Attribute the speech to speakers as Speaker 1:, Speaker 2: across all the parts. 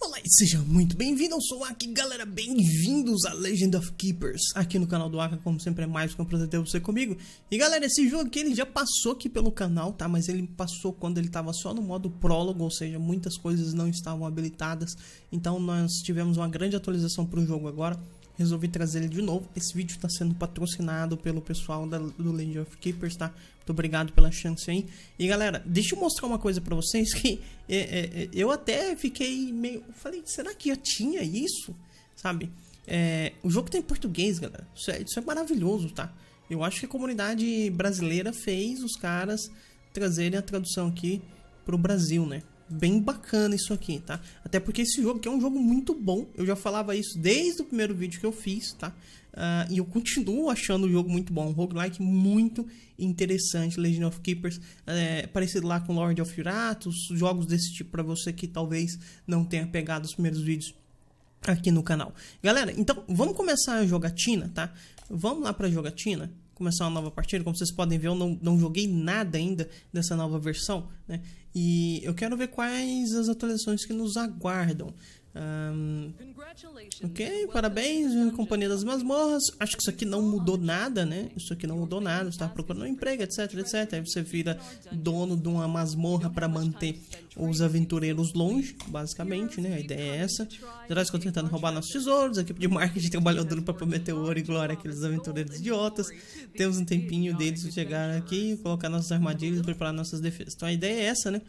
Speaker 1: Olá e seja muito bem-vindo, eu sou o Aki, galera, bem-vindos a Legend of Keepers Aqui no canal do Aka, como sempre é mais um prazer ter você comigo E galera, esse jogo aqui ele já passou aqui pelo canal, tá? Mas ele passou quando ele tava só no modo prólogo, ou seja, muitas coisas não estavam habilitadas Então nós tivemos uma grande atualização pro jogo agora resolvi trazer ele de novo. Esse vídeo está sendo patrocinado pelo pessoal da, do Legend of Keepers, tá? Muito obrigado pela chance aí. E galera, deixa eu mostrar uma coisa para vocês que é, é, é, eu até fiquei meio... Falei, será que já tinha isso? Sabe? É, o jogo tem português, galera. Isso é, isso é maravilhoso, tá? Eu acho que a comunidade brasileira fez os caras trazerem a tradução aqui pro Brasil, né? bem bacana isso aqui, tá? Até porque esse jogo aqui é um jogo muito bom, eu já falava isso desde o primeiro vídeo que eu fiz, tá? Uh, e eu continuo achando o jogo muito bom, um roguelike muito interessante, Legend of Keepers, é, parecido lá com Lord of Uratos, jogos desse tipo para você que talvez não tenha pegado os primeiros vídeos aqui no canal. Galera, então vamos começar a jogatina, tá? Vamos lá pra jogatina começar uma nova partida. Como vocês podem ver, eu não, não joguei nada ainda dessa nova versão, né? E eu quero ver quais as atualizações que nos aguardam. Um, ok, parabéns, Companhia das Masmorras. Acho que isso aqui não mudou nada, né? Isso aqui não mudou nada. Você estava procurando um emprego, etc, etc. Aí você vira dono de uma masmorra para manter os aventureiros longe, basicamente, né? A ideia é essa. Gerais estão tentando roubar nossos tesouros. A equipe de marketing trabalhou duro para prometer ouro e glória àqueles aventureiros idiotas. Temos um tempinho deles de chegar aqui, colocar nossas armadilhas e preparar nossas defesas. Então a ideia é essa, né?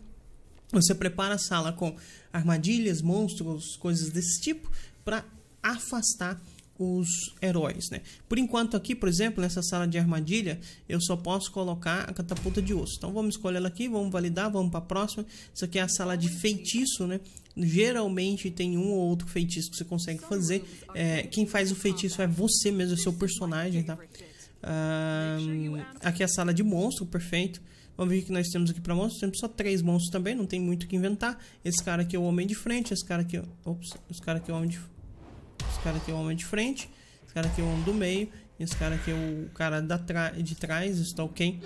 Speaker 1: Você prepara a sala com armadilhas, monstros, coisas desse tipo para afastar os heróis, né? Por enquanto aqui, por exemplo, nessa sala de armadilha, eu só posso colocar a catapulta de osso. Então vamos escolher ela aqui, vamos validar, vamos para a próxima. Isso aqui é a sala de feitiço, né? Geralmente tem um ou outro feitiço que você consegue fazer. É, quem faz o feitiço é você mesmo, é seu personagem, tá? Ah, aqui é a sala de monstro, perfeito. Vamos ver o que nós temos aqui para monstros. Temos só três monstros também, não tem muito o que inventar. Esse cara aqui é o homem de frente, esse cara aqui... É, ops, esse cara aqui é o homem de... Esse cara aqui é o homem de frente, esse cara aqui é o homem do meio, esse cara aqui é o cara da tra... de trás, está ok.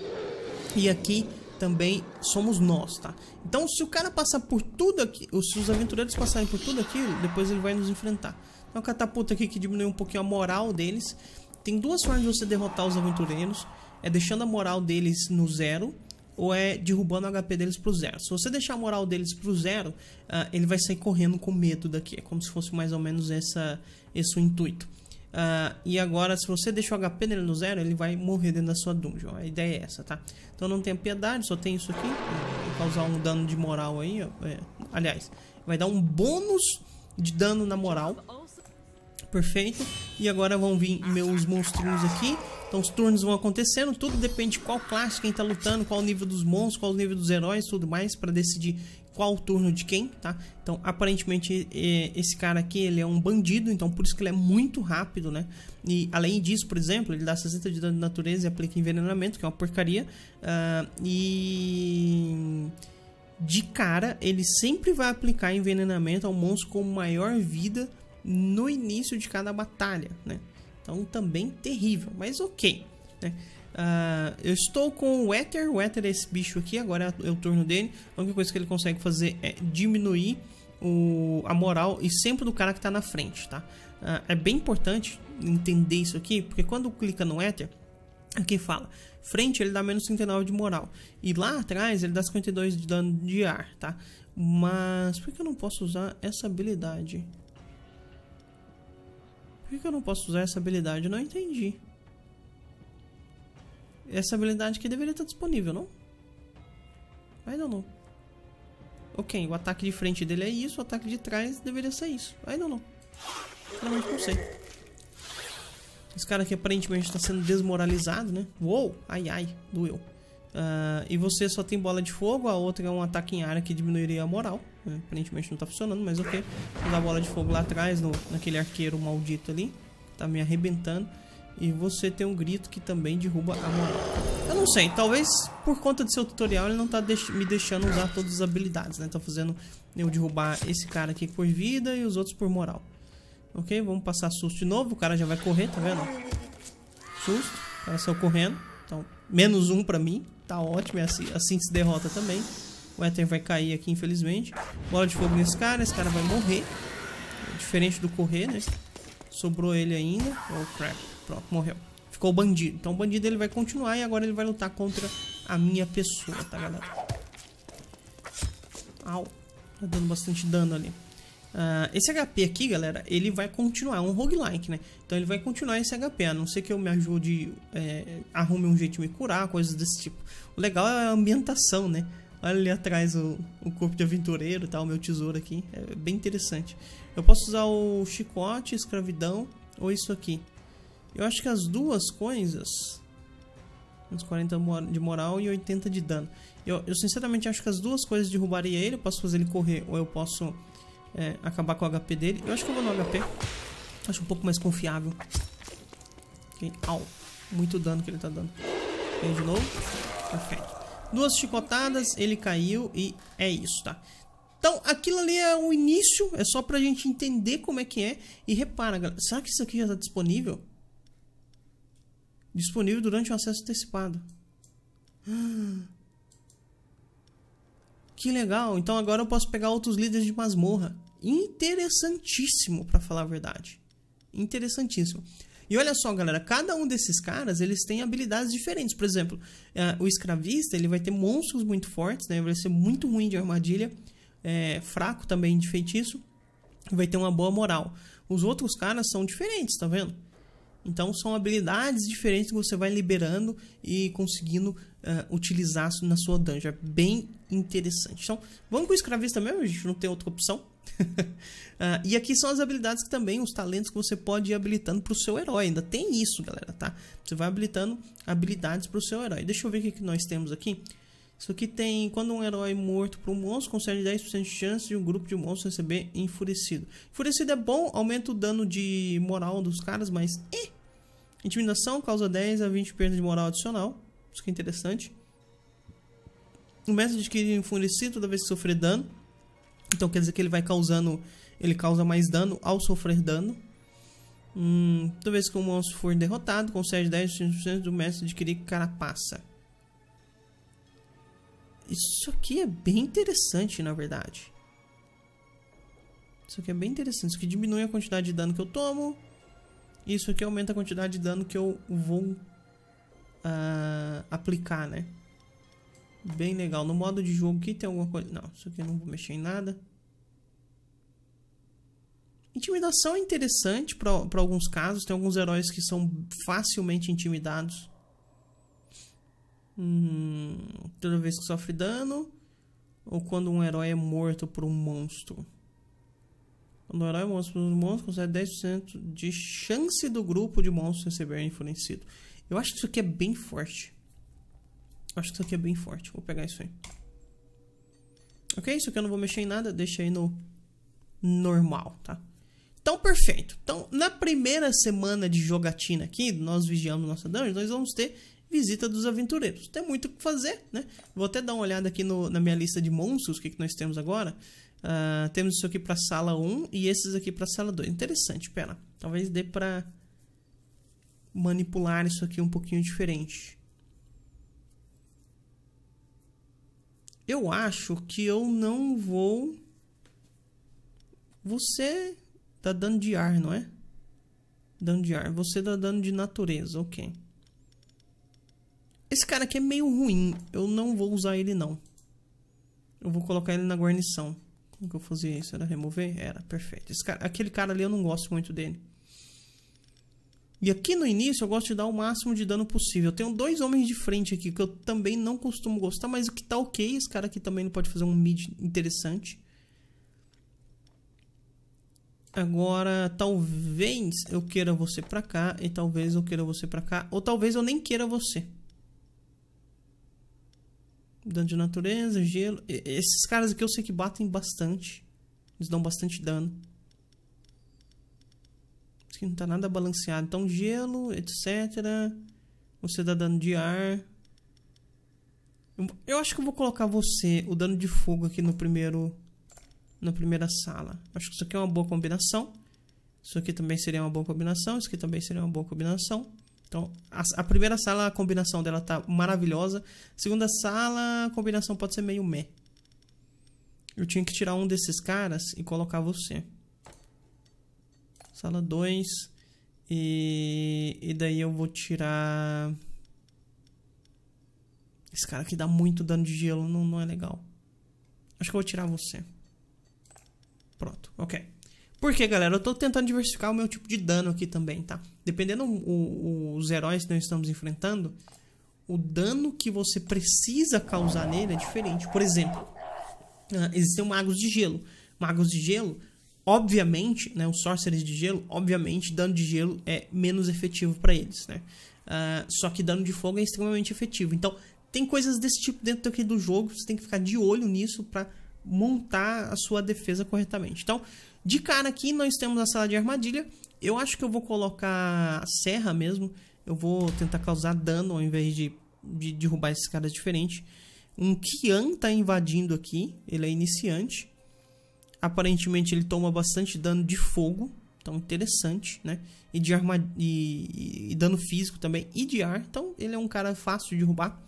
Speaker 1: E aqui também somos nós, tá? Então, se o cara passar por tudo aqui, ou se os aventureiros passarem por tudo aquilo, depois ele vai nos enfrentar. Então, a catapulta aqui que diminui um pouquinho a moral deles. Tem duas formas de você derrotar os aventureiros. É deixando a moral deles no zero ou é derrubando o HP deles pro zero. Se você deixar a moral deles pro zero, uh, ele vai sair correndo com medo daqui. É como se fosse mais ou menos essa, esse o intuito. Uh, e agora, se você deixar o HP dele no zero, ele vai morrer dentro da sua dungeon. A ideia é essa, tá? Então não tenha piedade, só tem isso aqui. Vou causar um dano de moral aí. Ó. É, aliás, vai dar um bônus de dano na moral Perfeito. E agora vão vir meus monstrinhos aqui. Então os turnos vão acontecendo, tudo depende de qual classe, quem tá lutando, qual o nível dos monstros, qual o nível dos heróis, tudo mais, para decidir qual o turno de quem, tá? Então, aparentemente, esse cara aqui, ele é um bandido, então por isso que ele é muito rápido, né? E além disso, por exemplo, ele dá 60 de dano de natureza e aplica envenenamento, que é uma porcaria. Uh, e... De cara, ele sempre vai aplicar envenenamento ao monstro com maior vida no início de cada batalha, né? Então também terrível, mas ok, né? Uh, eu estou com o Ether, o Ether é esse bicho aqui, agora é o turno dele. A única coisa que ele consegue fazer é diminuir o, a moral e sempre do cara que está na frente, tá? Uh, é bem importante entender isso aqui, porque quando clica no Ether, aqui fala, frente ele dá menos 59 de moral, e lá atrás ele dá 52 de dano de ar, tá? Mas por que eu não posso usar essa habilidade? que, que eu não posso usar essa habilidade? Eu não entendi. Essa habilidade aqui deveria estar disponível, não? Ainda não, Ok, o ataque de frente dele é isso, o ataque de trás deveria ser isso. Ainda não, não. Realmente não sei. Esse cara aqui aparentemente está sendo desmoralizado, né? Uou, ai, ai, doeu. Uh, e você só tem bola de fogo, a outra é um ataque em área que diminuiria a moral. Né? Aparentemente não tá funcionando, mas ok. Vou dar bola de fogo lá atrás, no, naquele arqueiro maldito ali. Tá me arrebentando. E você tem um grito que também derruba a moral. Eu não sei, talvez por conta do seu tutorial ele não tá deix me deixando usar todas as habilidades, né? Tá fazendo eu derrubar esse cara aqui por vida e os outros por moral. Ok, vamos passar susto de novo. O cara já vai correr, tá vendo? Susto. O cara saiu correndo. Então, menos um pra mim tá ótimo. é assim, assim se derrota também. O Ether vai cair aqui, infelizmente. Bola de fogo nesse cara. Esse cara vai morrer. Diferente do correr, né? Sobrou ele ainda. Oh, crap. Pronto, morreu. Ficou o bandido. Então o bandido ele vai continuar e agora ele vai lutar contra a minha pessoa, tá, galera? Au. Tá dando bastante dano ali. Uh, esse HP aqui, galera, ele vai continuar, é um roguelike, né? Então ele vai continuar esse HP, a não ser que eu me ajude, é, arrume um jeito de me curar, coisas desse tipo. O legal é a ambientação, né? Olha ali atrás o, o corpo de aventureiro, tá? O meu tesouro aqui, é bem interessante. Eu posso usar o chicote, escravidão ou isso aqui. Eu acho que as duas coisas... Uns 40 de moral e 80 de dano. Eu, eu sinceramente acho que as duas coisas derrubaria ele. Eu posso fazer ele correr ou eu posso é, acabar com o HP dele. Eu acho que eu vou no HP. Acho um pouco mais confiável. Okay. Au. Muito dano que ele tá dando. Vem de novo. Perfeito. Duas chicotadas, ele caiu e é isso, tá? Então, aquilo ali é o início, é só pra gente entender como é que é. E repara, galera, será que isso aqui já tá disponível? Disponível durante o acesso antecipado. Que legal, então agora eu posso pegar outros líderes de masmorra interessantíssimo, para falar a verdade. Interessantíssimo. E olha só, galera, cada um desses caras, eles têm habilidades diferentes. Por exemplo, é, o escravista, ele vai ter monstros muito fortes, né? vai ser muito ruim de armadilha, é, fraco também de feitiço, vai ter uma boa moral. Os outros caras são diferentes, tá vendo? Então são habilidades diferentes que você vai liberando e conseguindo uh, utilizar na sua dungeon. É bem interessante. Então, vamos com o escravista mesmo, a gente não tem outra opção uh, e aqui são as habilidades que também, os talentos que você pode ir habilitando pro seu herói. Ainda tem isso, galera, tá? Você vai habilitando habilidades pro seu herói. Deixa eu ver o que, que nós temos aqui. Isso aqui tem quando um herói morto por um monstro concede 10% de chance de um grupo de monstros receber enfurecido. Enfurecido é bom, aumenta o dano de moral dos caras, mas. Eh. Intimidação causa 10 a 20 perda de moral adicional. Isso que é interessante. O mestre adquire enfurecido toda vez que sofrer dano. Então quer dizer que ele vai causando. Ele causa mais dano ao sofrer dano. Hum, toda vez que o monstro for derrotado, concede 10% do mestre adquirir carapaça. Isso aqui é bem interessante, na verdade. Isso aqui é bem interessante. Isso aqui diminui a quantidade de dano que eu tomo. Isso aqui aumenta a quantidade de dano que eu vou uh, aplicar, né? Bem legal. No modo de jogo aqui tem alguma coisa... Não, isso aqui eu não vou mexer em nada. Intimidação é interessante para alguns casos. Tem alguns heróis que são facilmente intimidados. Hum, toda vez que sofre dano. Ou quando um herói é morto por um monstro. Quando um herói é morto por um monstro, consegue 10% de chance do grupo de monstros receber influenciado. Eu acho que isso aqui é bem forte. Acho que isso aqui é bem forte. Vou pegar isso aí. Ok? Isso aqui eu não vou mexer em nada. Deixa aí no normal, tá? Então, perfeito. Então, na primeira semana de jogatina aqui, nós vigiamos nossa dungeon, nós vamos ter visita dos aventureiros. Tem muito o que fazer, né? Vou até dar uma olhada aqui no, na minha lista de monstros, o que, que nós temos agora. Uh, temos isso aqui para sala 1 e esses aqui para sala 2. Interessante, pera. Talvez dê para manipular isso aqui um pouquinho diferente. eu acho que eu não vou. Você dá tá dano de ar, não é? Dano de ar. Você dá tá dano de natureza, ok. Esse cara aqui é meio ruim. Eu não vou usar ele, não. Eu vou colocar ele na guarnição. Como que eu fazia isso? Era remover? Era, perfeito. Esse cara, aquele cara ali eu não gosto muito dele. E aqui no início eu gosto de dar o máximo de dano possível. Eu tenho dois homens de frente aqui que eu também não costumo gostar, mas o que tá ok, esse cara aqui também não pode fazer um mid interessante. Agora, talvez eu queira você pra cá e talvez eu queira você pra cá. Ou talvez eu nem queira você. Dano de natureza, gelo. Esses caras aqui eu sei que batem bastante. Eles dão bastante dano. Isso aqui não tá nada balanceado. Então, gelo, etc. Você dá dano de ar. Eu acho que eu vou colocar você, o dano de fogo, aqui no primeiro... Na primeira sala. Acho que isso aqui é uma boa combinação. Isso aqui também seria uma boa combinação. Isso aqui também seria uma boa combinação. Então, a, a, primeira sala, a combinação dela tá maravilhosa. Segunda sala, a combinação pode ser meio meh. Eu tinha que tirar um desses caras e colocar você sala 2 e, e daí eu vou tirar... Esse cara aqui dá muito dano de gelo, não, não é legal. Acho que eu vou tirar você. Pronto, ok. Porque, galera, eu tô tentando diversificar o meu tipo de dano aqui também, tá? Dependendo o, os heróis que nós estamos enfrentando, o dano que você precisa causar nele é diferente. Por exemplo, uh, existem magos de gelo. Magos de gelo obviamente, né, os sorcerers de gelo, obviamente, dano de gelo é menos efetivo para eles, né? Uh, só que dano de fogo é extremamente efetivo. Então, tem coisas desse tipo dentro aqui do jogo, você tem que ficar de olho nisso para montar a sua defesa corretamente. Então, de cara aqui, nós temos a sala de armadilha. Eu acho que eu vou colocar a serra mesmo. Eu vou tentar causar dano ao invés de, de derrubar esses caras diferente Um Kian tá invadindo aqui, ele é iniciante. Aparentemente ele toma bastante dano de fogo, então interessante, né? E de arma e, e dano físico também e de ar, então ele é um cara fácil de derrubar.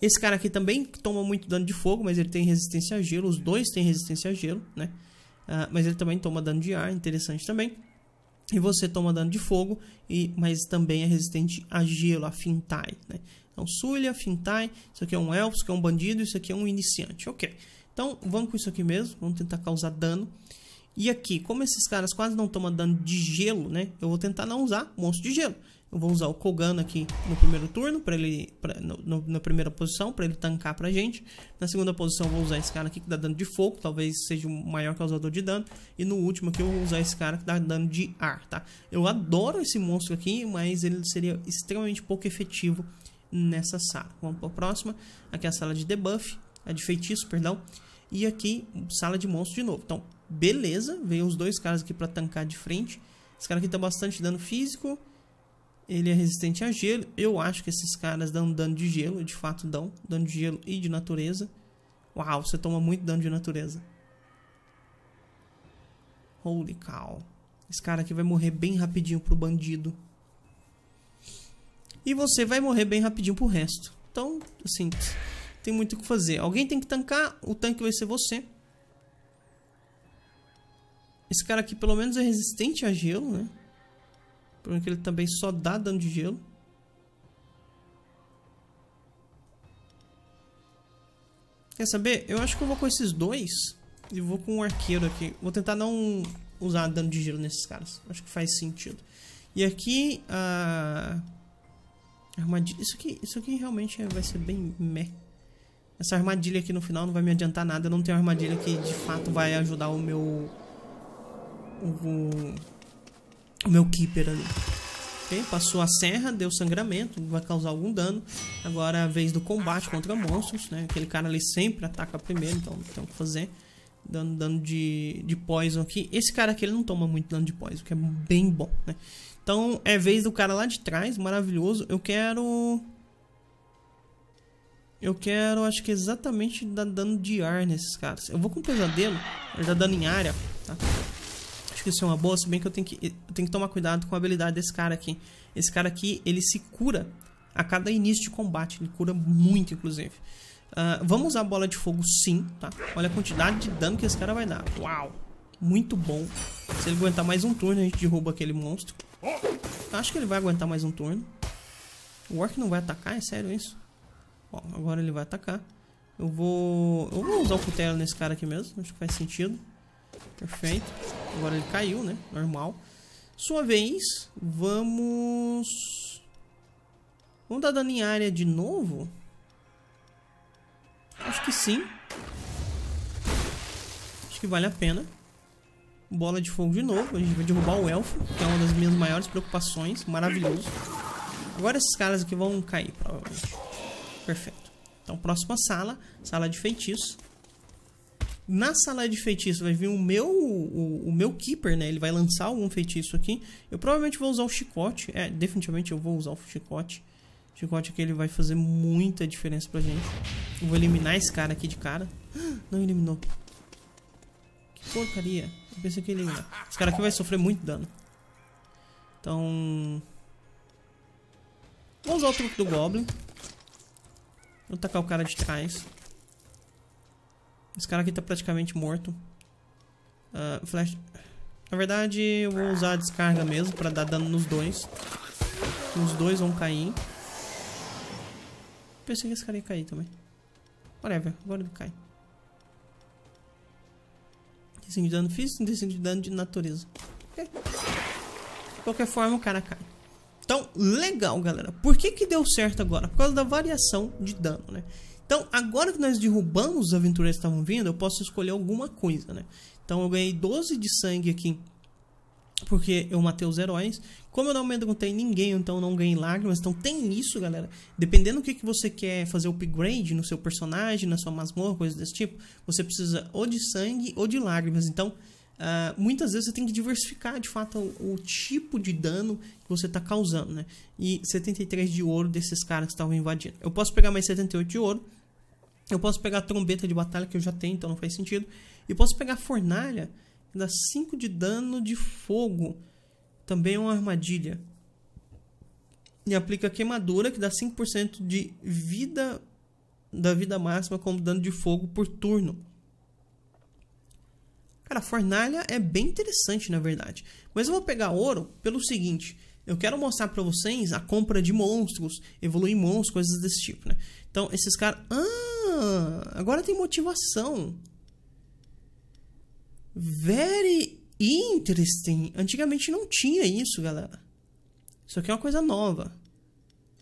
Speaker 1: Esse cara aqui também toma muito dano de fogo, mas ele tem resistência a gelo. Os dois têm resistência a gelo, né? Uh, mas ele também toma dano de ar, interessante também. E você toma dano de fogo, e, mas também é resistente a gelo, a Fintai, né? Então, Sulia, Fintai, isso aqui é um elfo, isso aqui é um bandido, isso aqui é um iniciante, ok. Então, vamos com isso aqui mesmo. Vamos tentar causar dano. E aqui, como esses caras quase não tomam dano de gelo, né? Eu vou tentar não usar monstro de gelo. Eu vou usar o Kogan aqui no primeiro turno, para ele pra, no, no, na primeira posição, para ele tancar pra gente. Na segunda posição eu vou usar esse cara aqui que dá dano de fogo, talvez seja o maior causador de dano. E no último aqui eu vou usar esse cara que dá dano de ar, tá? Eu adoro esse monstro aqui, mas ele seria extremamente pouco efetivo nessa sala. Vamos pra próxima. Aqui é a sala de debuff, a de feitiço, perdão. E aqui, sala de monstro de novo. Então, beleza. Veio os dois caras aqui pra tancar de frente. Esse cara aqui tá bastante dano físico. Ele é resistente a gelo. Eu acho que esses caras dão dano de gelo. De fato dão. Dano de gelo e de natureza. Uau, você toma muito dano de natureza. Holy cow. Esse cara aqui vai morrer bem rapidinho pro bandido. E você vai morrer bem rapidinho pro resto. Então, assim tem muito o que fazer. Alguém tem que tancar, o tanque vai ser você. Esse cara aqui pelo menos é resistente a gelo, né? Por ele também só dá dano de gelo. Quer saber? Eu acho que eu vou com esses dois e vou com o um arqueiro aqui. Vou tentar não usar dano de gelo nesses caras. Acho que faz sentido. E aqui a... Ah, armadilha... Isso aqui, isso aqui realmente é, vai ser bem meh. Essa armadilha aqui no final não vai me adiantar nada. Eu não tenho armadilha que de fato vai ajudar o meu... O, o meu Keeper ali. Ok, Passou a serra, deu sangramento, vai causar algum dano. Agora é a vez do combate contra monstros, né? Aquele cara ali sempre ataca primeiro, então não tem o que fazer. Dando dano de, de poison aqui. Esse cara aqui ele não toma muito dano de poison, que é bem bom, né? Então é vez do cara lá de trás, maravilhoso. Eu quero eu quero, acho que é exatamente dar dano de ar nesses caras. Eu vou com pesadelo, já dano em área, tá? Acho que isso é uma boa, se bem que eu tenho que, eu tenho que tomar cuidado com a habilidade desse cara aqui. Esse cara aqui, ele se cura a cada início de combate. Ele cura muito, inclusive. Uh, vamos usar a bola de fogo sim, tá? Olha a quantidade de dano que esse cara vai dar. Uau! Muito bom. Se ele aguentar mais um turno, a gente derruba aquele monstro. Acho que ele vai aguentar mais um turno. O Orc não vai atacar? É sério isso? Ó, agora ele vai atacar. Eu vou... Eu vou usar o cutelo nesse cara aqui mesmo. Acho que faz sentido. Perfeito. Agora ele caiu, né? Normal. Sua vez, vamos... Vamos dar dano em área de novo? Acho que sim. Acho que vale a pena. Bola de fogo de novo. A gente vai derrubar o elfo, que é uma das minhas maiores preocupações. Maravilhoso. Agora esses caras aqui vão cair, provavelmente. Perfeito. Então, próxima sala, sala de feitiço. Na sala de feitiço vai vir o meu o, o, meu keeper, né? Ele vai lançar algum feitiço aqui. Eu provavelmente vou usar o chicote. É, definitivamente eu vou usar o chicote. O chicote aqui é ele vai fazer muita diferença pra gente. Eu vou eliminar esse cara aqui de cara. Não eliminou. Que porcaria. Eu pensei que ia eliminar. Esse cara aqui vai sofrer muito dano. Então... Vou usar o truque do Goblin. Vou tacar o cara de trás. Esse cara aqui tá praticamente morto. Uh, flash... Na verdade, eu vou usar a descarga mesmo pra dar dano nos dois. Os dois vão cair. Pensei que esse cara ia cair também. Whatever, agora ele cai. 35 de dano físico, 35 de dano de natureza. Okay. De qualquer forma, o cara cai. Então, legal, galera. Por que, que deu certo agora? Por causa da variação de dano, né? Então, agora que nós derrubamos os aventureiros que estavam vindo, eu posso escolher alguma coisa, né? Então, eu ganhei 12 de sangue aqui, porque eu matei os heróis. Como eu não amedrontei ninguém, então eu não ganhei lágrimas. Então, tem isso, galera. Dependendo do que, que você quer fazer upgrade no seu personagem, na sua masmorra, coisas desse tipo, você precisa ou de sangue ou de lágrimas. Então, Uh, muitas vezes você tem que diversificar de fato o, o tipo de dano que você está causando, né? E 73 de ouro desses caras que estavam invadindo. Eu posso pegar mais 78 de ouro, eu posso pegar a trombeta de batalha que eu já tenho, então não faz sentido. E posso pegar a fornalha, que dá 5 de dano de fogo, também é uma armadilha. E aplica a queimadura, que dá 5% de vida, da vida máxima como dano de fogo por turno. Cara, fornalha é bem interessante, na verdade. Mas eu vou pegar ouro pelo seguinte. Eu quero mostrar para vocês a compra de monstros, evoluir monstros, coisas desse tipo, né? Então, esses caras... Ah! Agora tem motivação. Very interesting. Antigamente não tinha isso, galera. Isso aqui é uma coisa nova.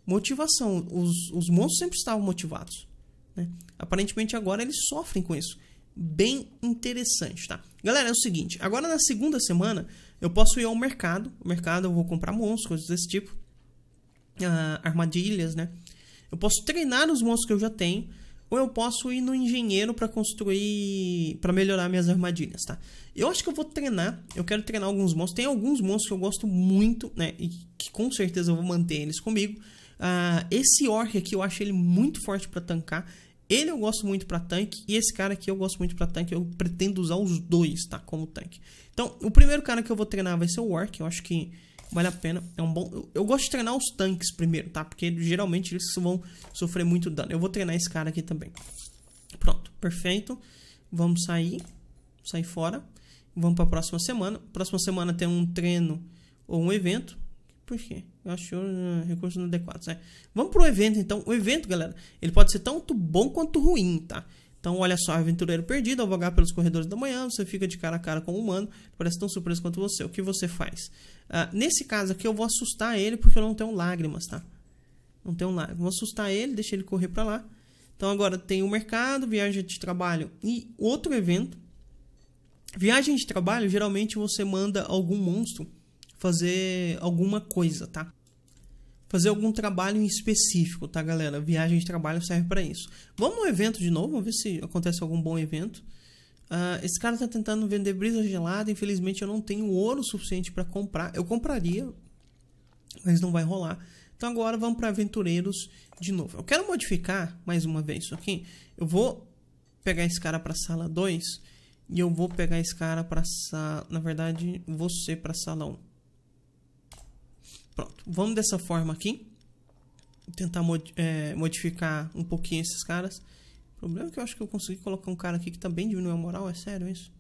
Speaker 1: Motivação. Os, os monstros sempre estavam motivados. Né? Aparentemente agora eles sofrem com isso bem interessante, tá? Galera, é o seguinte, agora na segunda semana eu posso ir ao mercado, o mercado eu vou comprar monstros, coisas desse tipo, uh, armadilhas, né? Eu posso treinar os monstros que eu já tenho, ou eu posso ir no engenheiro para construir, para melhorar minhas armadilhas, tá? Eu acho que eu vou treinar, eu quero treinar alguns monstros, tem alguns monstros que eu gosto muito, né? E que com certeza eu vou manter eles comigo. Uh, esse orc aqui eu acho ele muito forte para tancar ele eu gosto muito para tanque e esse cara aqui eu gosto muito para tanque. Eu pretendo usar os dois, tá? Como tanque. Então, o primeiro cara que eu vou treinar vai ser o Orc. Eu acho que vale a pena. É um bom... Eu, eu gosto de treinar os tanques primeiro, tá? Porque geralmente eles vão sofrer muito dano. Eu vou treinar esse cara aqui também. Pronto, perfeito. Vamos sair. Sair fora. Vamos para a próxima semana. Próxima semana tem um treino ou um evento. Por quê? Achou uh, recursos inadequados. É. Eh, Vamos pro evento, então. O evento, galera, ele pode ser tanto bom quanto ruim, tá? Então, olha só, aventureiro perdido, ao vagar pelos corredores da manhã, você fica de cara a cara com um humano, parece tão surpreso quanto você. O que você faz? Uh, nesse caso aqui, eu vou assustar ele porque eu não tenho lágrimas, tá? Não tenho lágrimas. Vou assustar ele, deixa ele correr pra lá. Então, agora tem o mercado, viagem de trabalho e outro evento. Viagem de trabalho, geralmente você manda algum monstro fazer alguma coisa, tá? Fazer algum trabalho em específico, tá, galera? Viagem de trabalho serve para isso. Vamos no evento de novo, vamos ver se acontece algum bom evento. Uh, esse cara tá tentando vender brisa gelada. Infelizmente, eu não tenho ouro suficiente para comprar. Eu compraria, mas não vai rolar. Então agora vamos para aventureiros de novo. Eu quero modificar mais uma vez isso aqui. Eu vou pegar esse cara para sala 2 e eu vou pegar esse cara para sala, na verdade, você para sala 1. Um. Pronto, vamos dessa forma aqui. tentar mod é, modificar um pouquinho esses caras. O problema é que eu acho que eu consegui colocar um cara aqui que também tá diminuiu a moral, é sério isso?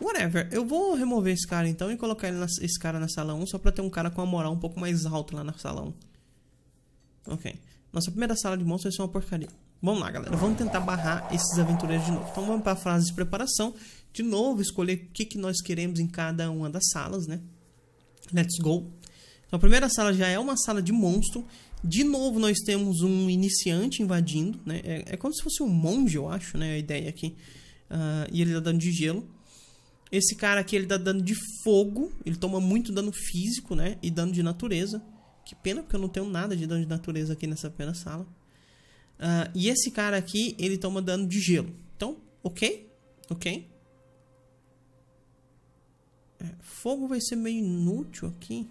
Speaker 1: Whatever, eu vou remover esse cara então e colocar na, esse cara na sala 1 só pra ter um cara com a moral um pouco mais alta lá na sala 1. Ok, nossa primeira sala de monstros vai ser uma porcaria. Vamos lá, galera. Vamos tentar barrar esses aventureiros de novo. Então vamos para a frase de preparação. De novo, escolher o que, que nós queremos em cada uma das salas, né? Let's go. Então a primeira sala já é uma sala de monstro. De novo nós temos um iniciante invadindo, né? É, é como se fosse um monge, eu acho, né? A ideia aqui. Uh, e ele dá tá dano de gelo. Esse cara aqui ele dá tá dano de fogo, ele toma muito dano físico, né? E dano de natureza. Que pena porque eu não tenho nada de dano de natureza aqui nessa primeira sala. Uh, e esse cara aqui ele toma dano de gelo. Então, ok, ok. É, fogo vai ser meio inútil aqui.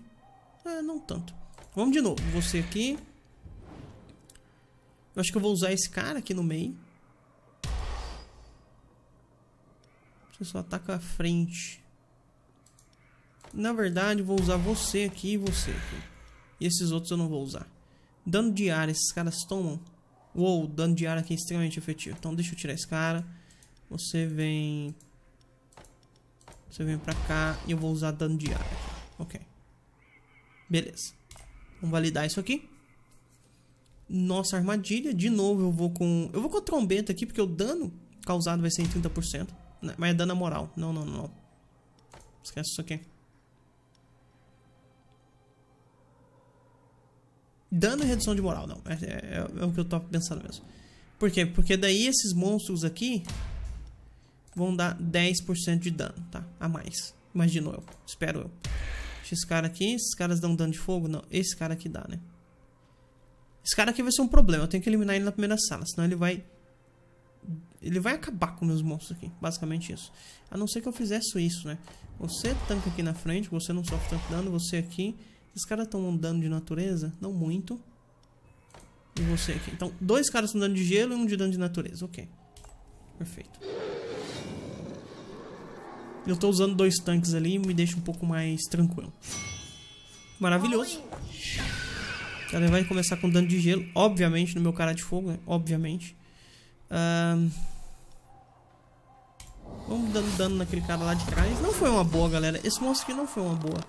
Speaker 1: É, não tanto. Vamos de novo. Você aqui. Eu acho que eu vou usar esse cara aqui no meio. Você só ataca a frente. Na verdade, vou usar você aqui e você aqui. E esses outros eu não vou usar. Dano de ar, esses caras tomam. Uou, dano de ar aqui é extremamente efetivo. Então deixa eu tirar esse cara. Você vem você vem pra cá e eu vou usar dano de área. Ok. Beleza. Vamos validar isso aqui. Nossa armadilha. De novo eu vou com... Eu vou com a trombeta aqui porque o dano causado vai ser em 30%. Né? Mas é dano à moral. Não, não, não. Esquece isso aqui. Dano e redução de moral, não. É, é, é o que eu tô pensando mesmo. Por quê? Porque daí esses monstros aqui vão dar 10% de dano, tá? A mais. Imagino eu. Espero eu. Esse cara aqui, esses caras dão dano de fogo? Não, esse cara aqui dá, né? Esse cara aqui vai ser um problema. Eu tenho que eliminar ele na primeira sala, senão ele vai... Ele vai acabar com meus monstros aqui. Basicamente isso. A não ser que eu fizesse isso, né? Você tanca aqui na frente, você não sofre tanto dano, você aqui... Esses caras estão dando de natureza? Não muito. E você aqui. Então, dois caras estão dando de gelo e um de dano de natureza. Ok. Perfeito. Eu tô usando dois tanques ali, me deixa um pouco mais tranquilo. Maravilhoso. Ela vai começar com dano de gelo, obviamente, no meu cara de fogo, né? Obviamente. Um... Vamos dando dano naquele cara lá de trás. Não foi uma boa, galera. Esse monstro aqui não foi uma boa.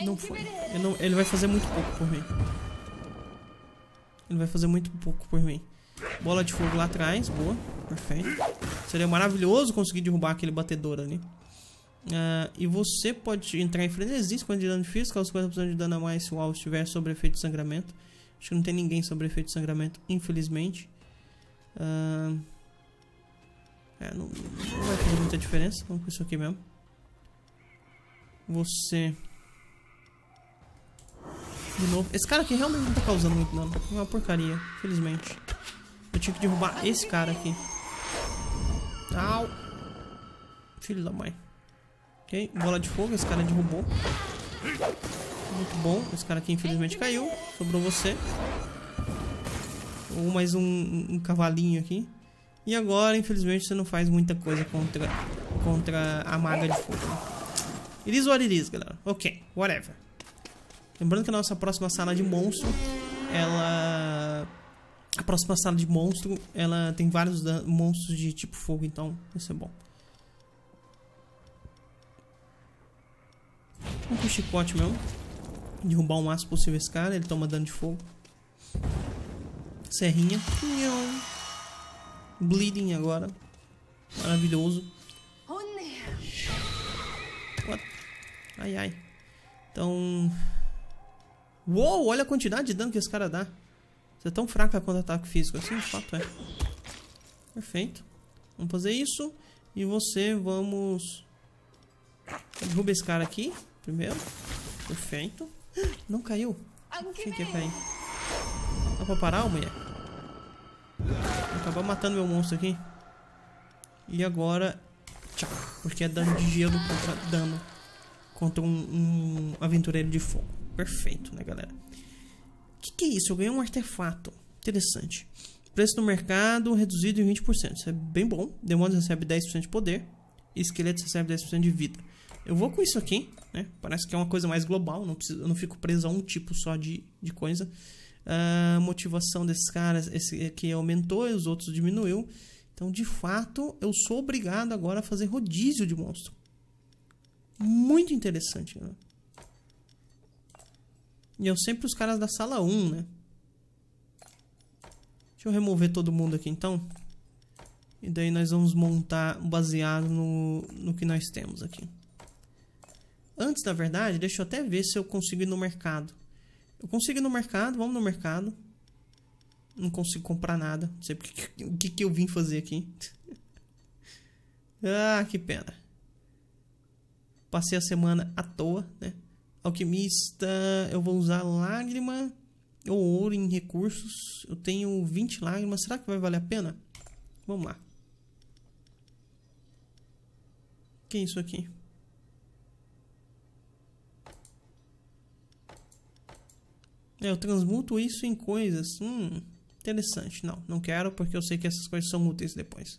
Speaker 1: Não foi. Ele, não... Ele vai fazer muito pouco por mim. Ele vai fazer muito pouco por mim. Bola de fogo lá atrás, boa. Perfeito. Seria maravilhoso conseguir derrubar aquele batedor ali. Uh, e você pode entrar em frenesi com de dano físico, aos 50% de dano a mais se o alvo estiver sobre efeito de sangramento. Acho que não tem ninguém sobre efeito de sangramento, infelizmente. Uh, é, não, não, vai fazer muita diferença. Vamos com isso aqui mesmo. Você. De novo. Esse cara aqui realmente não tá causando muito dano. É uma porcaria, infelizmente. Eu tinha que derrubar esse cara aqui. Au. Filho da mãe. Ok, bola de fogo, esse cara derrubou. Muito bom, esse cara aqui infelizmente caiu. Sobrou você. Ou mais um, um, cavalinho aqui. E agora, infelizmente, você não faz muita coisa contra, contra a maga de fogo. Né? It is what it is, galera. Ok, whatever. Lembrando que a nossa próxima sala de monstro, ela a próxima sala de monstro, ela tem vários monstros de tipo fogo, então isso é bom. Vamos com o chicote mesmo. Derrubar o máximo possível esse cara, ele toma dano de fogo. Serrinha. Bleeding agora. Maravilhoso. What? Ai, ai. Então... Uou, olha a quantidade de dano que esse cara dá. Você é tão fraca quanto ataque físico assim, de fato é. Perfeito. Vamos fazer isso. E você, vamos... Derruba esse cara aqui, primeiro. Perfeito. Não caiu. Achei que ia cair. Dá pra parar, mulher? Acabou matando meu monstro aqui. E agora... Tchau. Porque é dano de gelo contra dano. Contra um, um aventureiro de fogo. Perfeito, né, galera? que, que é isso? Eu ganhei um artefato. Interessante. Preço no mercado reduzido em 20%. Isso é bem bom. Demônios recebe 10% de poder. Esqueletos recebe 10% de vida. Eu vou com isso aqui, né? Parece que é uma coisa mais global. Não preciso, eu não fico preso a um tipo só de, de coisa. A ah, motivação desses caras, esse aqui aumentou e os outros diminuiu. Então, de fato, eu sou obrigado agora a fazer rodízio de monstro. Muito interessante, né? E eu sempre os caras da sala 1, né? Deixa eu remover todo mundo aqui então. E daí nós vamos montar baseado no, no que nós temos aqui. Antes, na verdade, deixa eu até ver se eu consigo ir no mercado. Eu consigo ir no mercado, vamos no mercado. Não consigo comprar nada. Não sei porque, o que, que eu vim fazer aqui. ah, que pena. Passei a semana à toa, né? Alquimista, eu vou usar lágrima ou ouro em recursos. Eu tenho 20 lágrimas. Será que vai valer a pena? Vamos lá. O que é isso aqui? É, eu transmuto isso em coisas. Hum, interessante. Não, não quero porque eu sei que essas coisas são úteis depois.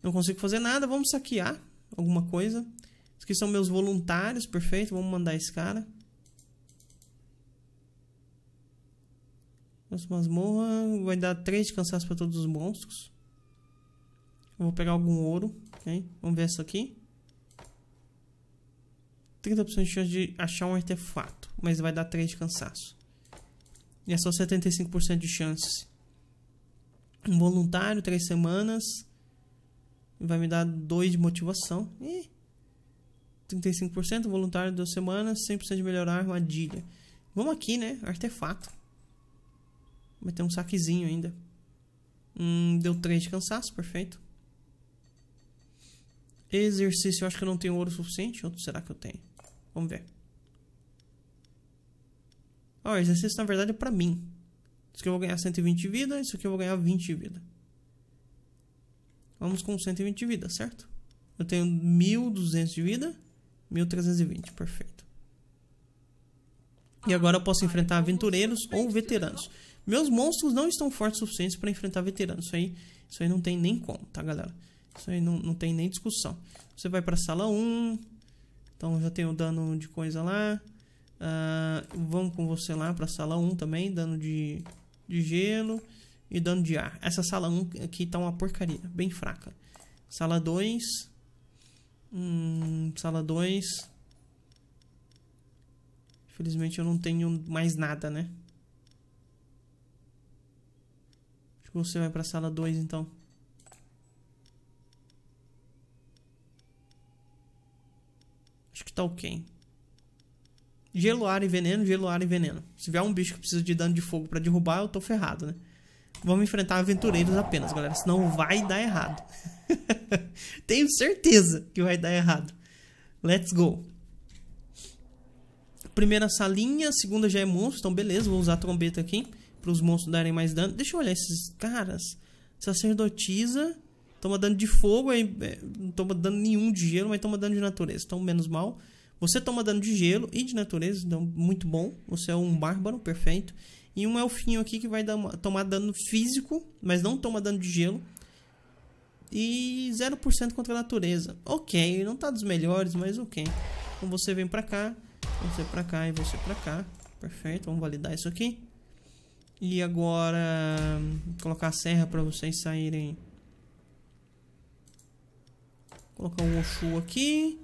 Speaker 1: Não consigo fazer nada. Vamos saquear alguma coisa. Isso aqui são meus voluntários, perfeito. Vamos mandar esse cara. Nossa masmorra vai dar 3 de cansaço para todos os monstros. Eu vou pegar algum ouro. Okay? Vamos ver essa aqui. 30% de chance de achar um artefato. Mas vai dar 3 de cansaço. E é só 75% de chance. Um voluntário, 3 semanas. Vai me dar 2 de motivação. Ih. 35% voluntário duas semanas, 100% de melhorar a armadilha. Vamos aqui, né? Artefato. Vai ter um saquezinho ainda. Hum, deu 3 de cansaço, perfeito. Exercício, eu acho que eu não tenho ouro suficiente. Ou será que eu tenho? Vamos ver. Ó, oh, exercício na verdade é pra mim. Isso aqui eu vou ganhar 120 de vida, isso aqui eu vou ganhar 20 de vida. Vamos com 120 de vida, certo? Eu tenho 1200 de vida. 1320, perfeito. E ah, agora eu posso enfrentar aventureiros ou veteranos. Meus monstros não estão fortes o suficiente para enfrentar veteranos. Isso aí, isso aí não tem nem como, tá, galera? Isso aí não, não tem nem discussão. Você vai para sala 1. Então já tenho dano de coisa lá. Uh, vamos com você lá para sala 1 também. Dano de, de gelo e dano de ar. Essa sala 1 aqui tá uma porcaria, bem fraca. Sala 2. Hum, sala 2. Infelizmente eu não tenho mais nada, né? Acho que você vai pra sala 2 então. Acho que tá ok. Gelo, ar e veneno, gelo, ar e veneno. Se vier um bicho que precisa de dano de fogo pra derrubar, eu tô ferrado, né? Vamos enfrentar aventureiros apenas, galera. Senão vai dar errado. Tenho certeza que vai dar errado. Let's go. Primeira salinha, segunda já é monstro, então beleza, vou usar a trombeta aqui para os monstros darem mais dano. Deixa eu olhar esses caras. Sacerdotisa toma dano de fogo, aí é, não toma dano nenhum de gelo, mas toma dano de natureza, então menos mal. Você toma dano de gelo e de natureza, então muito bom. Você é um bárbaro, perfeito. E um elfinho aqui que vai dar, tomar dano físico, mas não toma dano de gelo e 0% contra a natureza. Ok, não tá dos melhores, mas ok. Então você vem pra cá, você pra cá e você pra cá. Perfeito, vamos validar isso aqui. E agora colocar a serra pra vocês saírem. Colocar um Oshu aqui.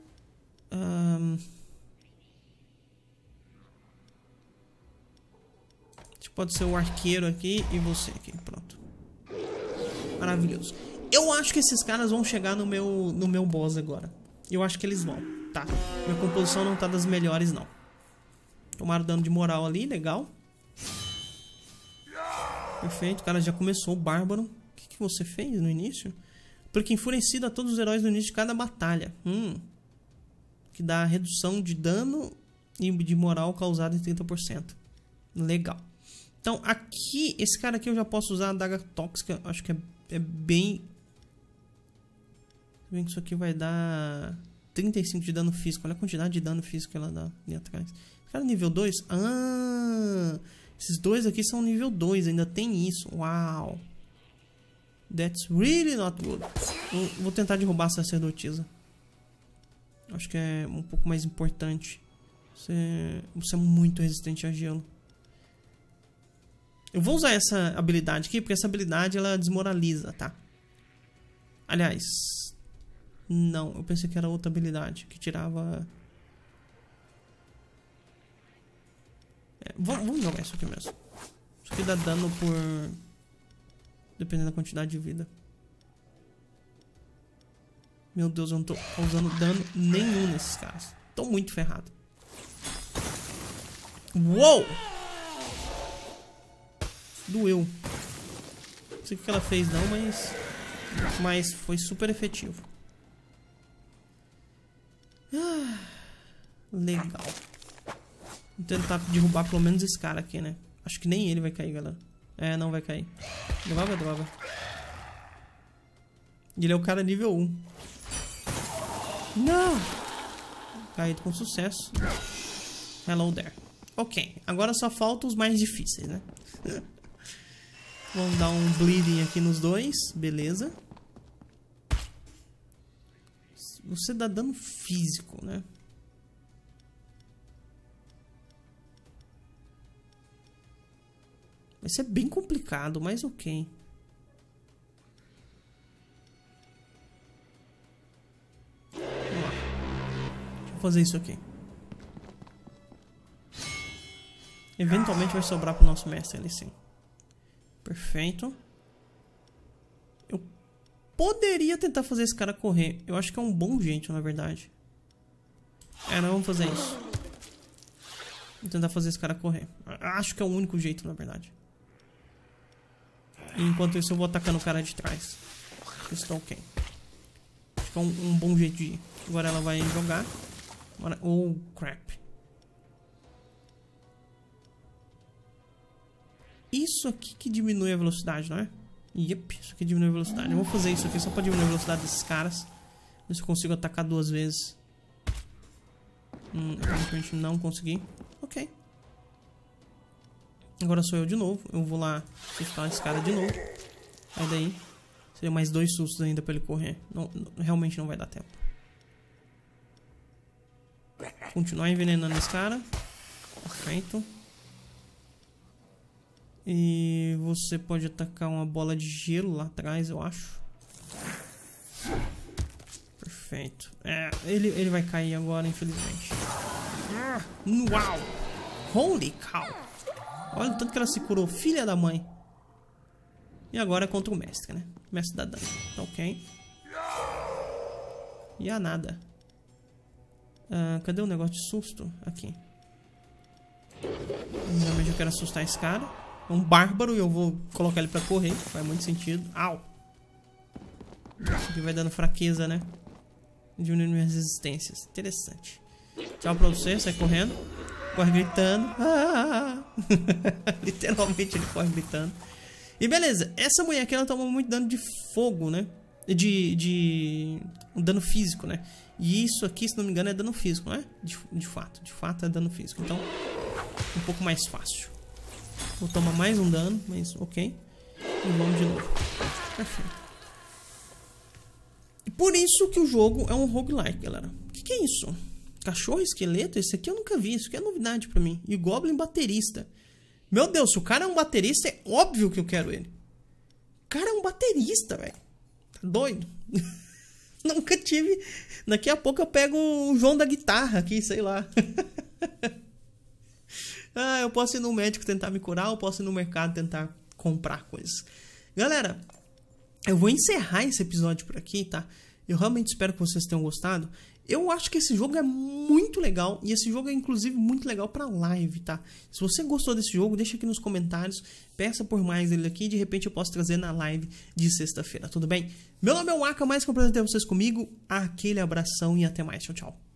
Speaker 1: Um... Pode ser o arqueiro aqui e você aqui, pronto. Maravilhoso. Eu acho que esses caras vão chegar no meu, no meu boss agora. Eu acho que eles vão, tá? Minha composição não tá das melhores, não. Tomaram dano de moral ali, legal. Perfeito, o cara já começou o bárbaro. O que, que você fez no início? Porque enfurecido a todos os heróis no início de cada batalha. Hum. Que dá redução de dano e de moral causada em 30%. Legal. Então, aqui, esse cara aqui eu já posso usar a adaga tóxica. Acho que é, é bem vendo que isso aqui vai dar 35 de dano físico. Olha a quantidade de dano físico que ela dá ali atrás. Cara, nível 2? Ah! Esses dois aqui são nível 2, ainda tem isso. Uau! That's really not good. Eu vou tentar derrubar a sacerdotisa. Acho que é um pouco mais importante. Você, você é muito resistente a gelo. Eu vou usar essa habilidade aqui, porque essa habilidade ela desmoraliza, tá? Aliás, não, eu pensei que era outra habilidade que tirava. É, vamos, vamos jogar isso aqui mesmo. Isso aqui dá dano por. Dependendo da quantidade de vida. Meu Deus, eu não tô causando dano nenhum nesses caras. Tô muito ferrado. Uou! Doeu. Não sei o que ela fez não, mas... Mas foi super efetivo. Ah, legal. Vou tentar derrubar pelo menos esse cara aqui, né? Acho que nem ele vai cair, galera. É, não vai cair. Droga, droga. Ele é o cara nível 1. Não! Caído com sucesso. Hello there. Ok, agora só faltam os mais difíceis, né? Vamos dar um bleeding aqui nos dois. Beleza. Você dá dano físico, né? Vai ser bem complicado, mas ok. Vamos lá. Deixa eu fazer isso aqui. Eventualmente vai sobrar pro nosso mestre ali sim. Perfeito poderia tentar fazer esse cara correr. Eu acho que é um bom gente, na verdade. É, nós vamos fazer isso. Vou tentar fazer esse cara correr. Acho que é o único jeito, na verdade. E enquanto isso, eu vou atacando o cara de trás. Estou ok. Acho que é um, um bom jeito de ir. Agora ela vai jogar. Agora... Oh, crap. Isso aqui que diminui a velocidade, não é? Yep, isso aqui é diminui a velocidade. Eu vou fazer isso aqui só pra diminuir a velocidade desses caras. Ver se eu consigo atacar duas vezes. Hum, aparentemente não consegui. Ok. Agora sou eu de novo. Eu vou lá sustar esse cara de novo. Aí daí. Seria mais dois sustos ainda pra ele correr. Não, não, realmente não vai dar tempo. Continuar envenenando esse cara. Perfeito. E você pode atacar uma bola de gelo lá atrás, eu acho. Perfeito. É, ele, ele vai cair agora, infelizmente. Ah, uau! Holy cow! Olha o tanto que ela se curou, filha da mãe. E agora é contra o mestre, né? O mestre da dano. Tá ok. E a nada. Ah, cadê o negócio de susto? Aqui. Realmente eu quero assustar esse cara um bárbaro e eu vou colocar ele pra correr. Faz muito sentido. Au! Isso aqui vai dando fraqueza, né? Diminuindo minhas resistências. Interessante. Tchau pra você, sai correndo. Corre gritando. Ah, ah, ah, Literalmente ele corre gritando. E beleza, essa mulher aqui ela toma muito dano de fogo, né? De, de um dano físico, né? E isso aqui, se não me engano, é dano físico, não é? De, de fato, de fato é dano físico. Então, um pouco mais fácil. Vou tomar mais um dano, mas ok. E vamos de novo. Perfeito. E por isso que o jogo é um roguelike, galera. O que, que é isso? Cachorro esqueleto? Esse aqui eu nunca vi. Isso aqui é novidade pra mim. E Goblin baterista. Meu Deus, se o cara é um baterista, é óbvio que eu quero ele. O cara é um baterista, velho. Tá doido? nunca tive. Daqui a pouco eu pego o João da guitarra aqui, sei lá. Ah, eu posso ir no médico tentar me curar, eu posso ir no mercado tentar comprar coisas. Galera, eu vou encerrar esse episódio por aqui, tá? Eu realmente espero que vocês tenham gostado. Eu acho que esse jogo é muito legal e esse jogo é inclusive muito legal para live, tá? Se você gostou desse jogo, deixa aqui nos comentários, peça por mais ele aqui, de repente eu posso trazer na live de sexta-feira, tudo bem? Meu nome é Waka, mais que eu apresentei vocês comigo. Aquele abração e até mais. Tchau, tchau.